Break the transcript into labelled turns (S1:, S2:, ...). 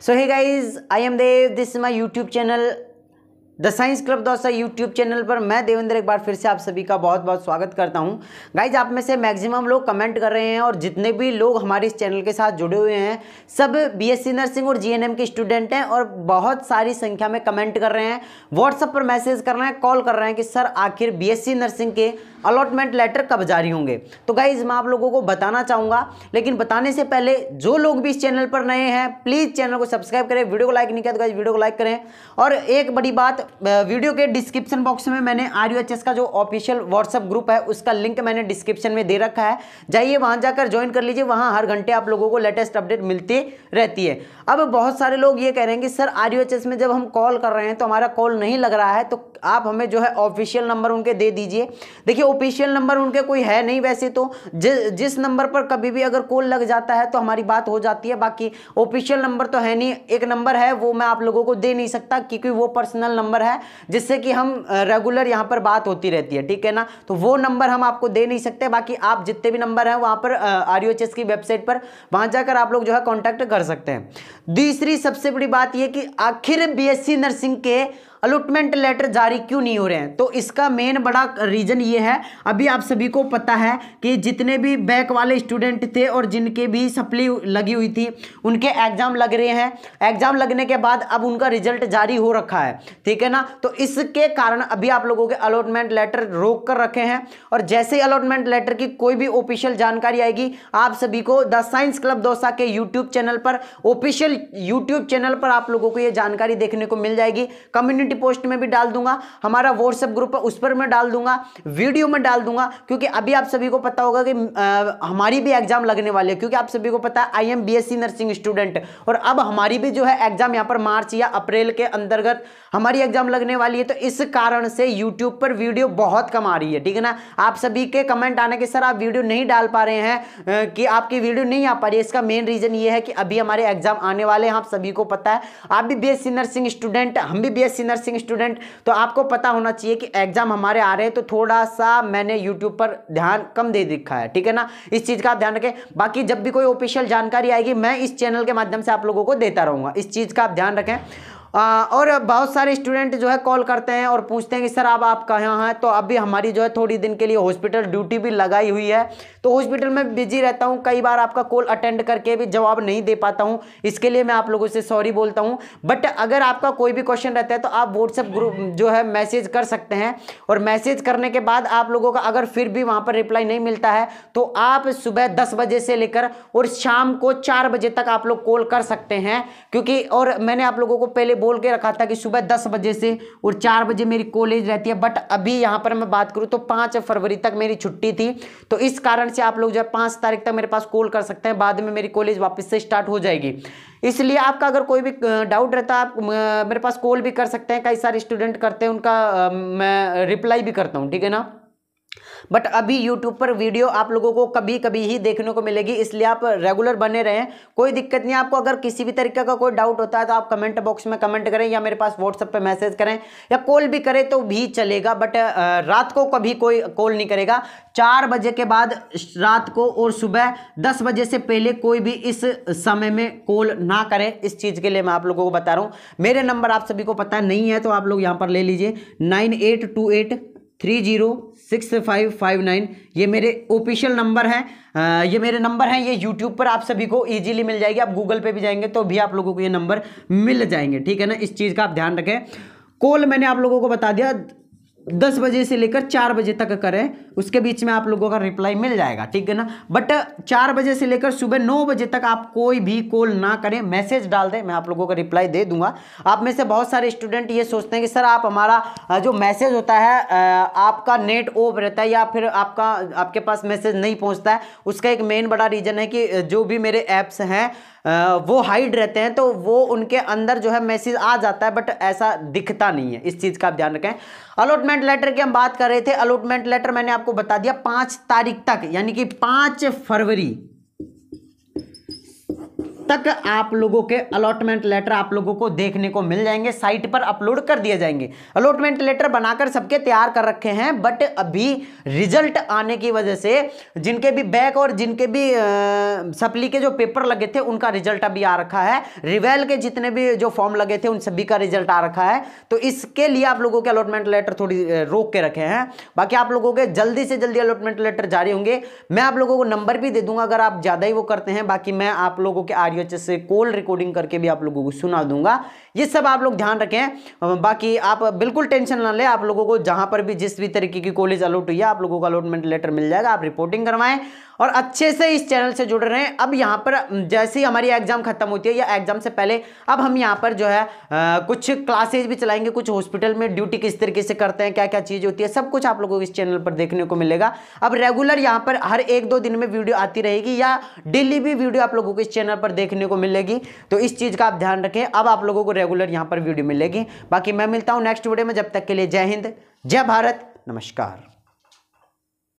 S1: so hey guys i am dev this is my youtube channel the science club दोस्तों YouTube channel पर मैं देवेंद्र एक बार फिर से आप सभी का बहुत बहुत स्वागत करता हूं गाइज आप में से मैक्सिमम लोग कमेंट कर रहे हैं और जितने भी लोग हमारे इस चैनल के साथ जुड़े हुए हैं सब बीएससी नर्सिंग और जीएनएम के स्टूडेंट हैं और बहुत सारी संख्या में कमेंट कर रहे हैं व्हाट्सअप पर मैसेज कर रहे हैं कॉल कर रहे हैं कि सर आखिर बी नर्सिंग के अलॉटमेंट लेटर कब जारी होंगे तो गाइज मैं आप लोगों को बताना चाहूँगा लेकिन बताने से पहले जो लोग भी इस चैनल पर नए हैं प्लीज़ चैनल को सब्सक्राइब करें वीडियो को लाइक नहीं किया तो गाइज वीडियो को लाइक करें और एक बड़ी बात वीडियो के डिस्क्रिप्शन बॉक्स में मैंने आर का जो ऑफिशियल व्हाट्सअप ग्रुप है उसका लिंक मैंने डिस्क्रिप्शन में दे रखा है जाइए वहाँ जाकर ज्वाइन कर लीजिए वहाँ हर घंटे आप लोगों को लेटेस्ट अपडेट मिलती रहती है अब बहुत सारे लोग ये कह रहे हैं कि सर आर में जब हम कॉल कर रहे हैं तो हमारा कॉल नहीं लग रहा है तो आप हमें जो है ऑफिशियल नंबर उनके दे दीजिए देखिए ऑफिशियल नंबर उनके कोई है नहीं वैसे तो जि, जिस नंबर पर कभी भी अगर कॉल लग जाता है तो हमारी बात हो जाती है बाकी ऑफिशियल नंबर तो है नहीं एक नंबर है वो मैं आप लोगों को दे नहीं सकता क्योंकि वो पर्सनल नंबर है जिससे कि हम रेगुलर यहाँ पर बात होती रहती है ठीक है ना तो वो नंबर हम आपको दे नहीं सकते बाकी आप जितने भी नंबर हैं वहाँ पर आर e की वेबसाइट पर वहाँ जाकर आप लोग जो है कॉन्टैक्ट कर सकते हैं दूसरी सबसे बड़ी बात यह कि आखिर बीएससी नर्सिंग के अलॉटमेंट लेटर जारी क्यों नहीं हो रहे हैं तो इसका मेन बड़ा रीज़न ये है अभी आप सभी को पता है कि जितने भी बैक वाले स्टूडेंट थे और जिनके भी सप्ली लगी हुई थी उनके एग्ज़ाम लग रहे हैं एग्ज़ाम लगने के बाद अब उनका रिजल्ट जारी हो रखा है ठीक है ना तो इसके कारण अभी आप लोगों के अलॉटमेंट लेटर रोक कर रखे हैं और जैसे ही अलॉटमेंट लेटर की कोई भी ऑफिशियल जानकारी आएगी आप सभी को द साइंस क्लब दोसा के यूट्यूब चैनल पर ऑफिशियल यूट्यूब चैनल पर आप लोगों को यह जानकारी देखने को मिल जाएगी कम्युनिटी की पोस्ट में भी डाल दूंगा हमारा व्हाट्सएप ग्रुप है उस पर मैं डाल दूंगा वीडियो में डाल दूंगा क्योंकि अभी आप सभी को पता होगा कि आ, हमारी भी एग्जाम लगने वाली है क्योंकि आप सभी को पता है I am BSc nursing student और अब हमारी भी जो है एग्जाम यहाँ पर मार्च या अप्रैल के अंतर्गत हमारी एग्जाम लगने वाली है तो इस कारण से यूट्यूब पर वीडियो बहुत कम आ रही है ठीक है ना आप सभी के कमेंट आने के सर आप वीडियो नहीं डाल पा रहे हैं कि आपकी वीडियो नहीं आ पा रही है इसका मेन रीजन ये है कि अभी हमारे एग्जाम आने वाले हैं आप सभी को पता है आप भी बी नर्सिंग स्टूडेंट हम भी बी नर्सिंग नर्सिंग स्टूडेंट तो आपको पता होना चाहिए कि एग्जाम हमारे आ रहे हैं तो थोड़ा सा मैंने यूट्यूब पर ध्यान कम दे रखा है ठीक है ना इस चीज़ का ध्यान रखें बाकी जब भी कोई ऑफिशियल जानकारी आएगी मैं इस चैनल के माध्यम से आप लोगों को देता रहूंगा इस चीज़ का आप ध्यान रखें और बहुत सारे स्टूडेंट जो है कॉल करते हैं और पूछते हैं कि सर आप आप कहाँ हैं तो अभी हमारी जो है थोड़ी दिन के लिए हॉस्पिटल ड्यूटी भी लगाई हुई है तो हॉस्पिटल में बिजी रहता हूँ कई बार आपका कॉल अटेंड करके भी जवाब नहीं दे पाता हूँ इसके लिए मैं आप लोगों से सॉरी बोलता हूँ बट अगर आपका कोई भी क्वेश्चन रहता है तो आप व्हाट्सएप ग्रुप जो है मैसेज कर सकते हैं और मैसेज करने के बाद आप लोगों का अगर फिर भी वहाँ पर रिप्लाई नहीं मिलता है तो आप सुबह दस बजे से लेकर और शाम को चार बजे तक आप लोग कॉल कर सकते हैं क्योंकि और मैंने आप लोगों को पहले बोल के रखा था कि सुबह दस बजे से और चार बजे मेरी कॉलेज रहती है बट अभी यहाँ पर मैं बात करूँ तो पाँच फरवरी तक मेरी छुट्टी थी तो इस कारण से आप लोग जो है पाँच तारीख तक मेरे पास कॉल कर सकते हैं बाद में मेरी कॉलेज वापस से स्टार्ट हो जाएगी इसलिए आपका अगर कोई भी डाउट रहता है आप मेरे पास कॉल भी कर सकते हैं कई सारे स्टूडेंट करते हैं उनका मैं रिप्लाई भी करता हूँ ठीक है ना बट अभी यूट्यूब पर वीडियो आप लोगों को कभी कभी ही देखने को मिलेगी इसलिए आप रेगुलर बने रहें कोई दिक्कत नहीं आपको अगर किसी भी तरीके का कोई डाउट होता है तो आप कमेंट बॉक्स में कमेंट करें या मेरे पास व्हाट्सअप पर मैसेज करें या कॉल भी करें तो भी चलेगा बट रात को कभी कोई कॉल नहीं करेगा चार बजे के बाद रात को और सुबह दस बजे से पहले कोई भी इस समय में कॉल ना करें इस चीज़ के लिए मैं आप लोगों को बता रहा हूँ मेरे नंबर आप सभी को पता नहीं है तो आप लोग यहाँ पर ले लीजिए nine eight two eight three zero six five five nine ये मेरे ऑफिशियल नंबर हैं ये मेरे नंबर हैं ये यूट्यूब पर आप सभी को इजीली मिल जाएगी आप गूगल पे भी जाएंगे तो भी आप लोगों को ये नंबर मिल जाएंगे ठीक है ना इस चीज़ का आप ध्यान रखें कॉल मैंने आप लोगों को बता दिया दस बजे से लेकर चार बजे तक करें उसके बीच में आप लोगों का रिप्लाई मिल जाएगा ठीक है ना बट चार बजे से लेकर सुबह नौ बजे तक आप कोई भी कॉल ना करें मैसेज डाल दें मैं आप लोगों का रिप्लाई दे दूंगा आप में से बहुत सारे स्टूडेंट ये सोचते हैं कि सर आप हमारा जो मैसेज होता है आपका नेट ऑफ रहता है या फिर आपका आपके पास मैसेज नहीं पहुँचता है उसका एक मेन बड़ा रीज़न है कि जो भी मेरे ऐप्स हैं वो हाइड रहते हैं तो वो उनके अंदर जो है मैसेज आ जाता है बट ऐसा दिखता नहीं है इस चीज़ का आप ध्यान रखें अलॉटमेंट अलॉटमेंट लेटर की हम बात कर रहे थे अलॉटमेंट लेटर मैंने आपको बता दिया पांच तारीख तक यानी कि पांच फरवरी तक आप लोगों के अलॉटमेंट लेटर आप लोगों को देखने को मिल जाएंगे साइट पर अपलोड कर दिए जाएंगे अलॉटमेंट लेटर बनाकर सबके तैयार कर रखे हैं बट अभी रिजल्ट आने की वजह से जिनके भी बैक और जिनके भी सप्ली के जो पेपर लगे थे उनका रिजल्ट अभी आ रखा है रिवेल के जितने भी जो फॉर्म लगे थे उन सभी का रिजल्ट आ रखा है तो इसके लिए आप लोगों के अलॉटमेंट लेटर थोड़ी रोक के रखे हैं बाकी आप लोगों के जल्दी से जल्दी अलॉटमेंट लेटर जारी होंगे मैं आप लोगों को नंबर भी दे दूंगा अगर आप ज़्यादा ही वो करते हैं बाकी मैं आप लोगों के आर आर अच्छे से कॉल रिकॉर्डिंग करके भी आप लोगों को सुना दूंगा ये सब आप लोग ध्यान रखें बाकी आप बिल्कुल टेंशन ना लें आप लोगों को जहां पर भी जिस भी तरीके की कॉलेज अलॉट हुई है आप लोगों का अलॉटमेंट लेटर मिल जाएगा आप रिपोर्टिंग करवाएं और अच्छे से इस चैनल से जुड़ रहे हैं अब यहाँ पर जैसे ही हमारी एग्ज़ाम ख़त्म होती है या एग्ज़ाम से पहले अब हम यहाँ पर जो है आ, कुछ क्लासेज भी चलाएंगे कुछ हॉस्पिटल में ड्यूटी किस तरीके से करते हैं क्या क्या चीज़ होती है सब कुछ आप लोगों को इस चैनल पर देखने को मिलेगा अब रेगुलर यहाँ पर हर एक दो दिन में वीडियो आती रहेगी या डेली भी वीडियो आप लोगों को इस चैनल पर देखने को मिलेगी तो इस चीज़ का आप ध्यान रखें अब आप लोगों को रेगुलर यहाँ पर वीडियो मिलेगी बाकी मैं मिलता हूँ नेक्स्ट वीडियो में जब तक के लिए जय हिंद जय भारत नमस्कार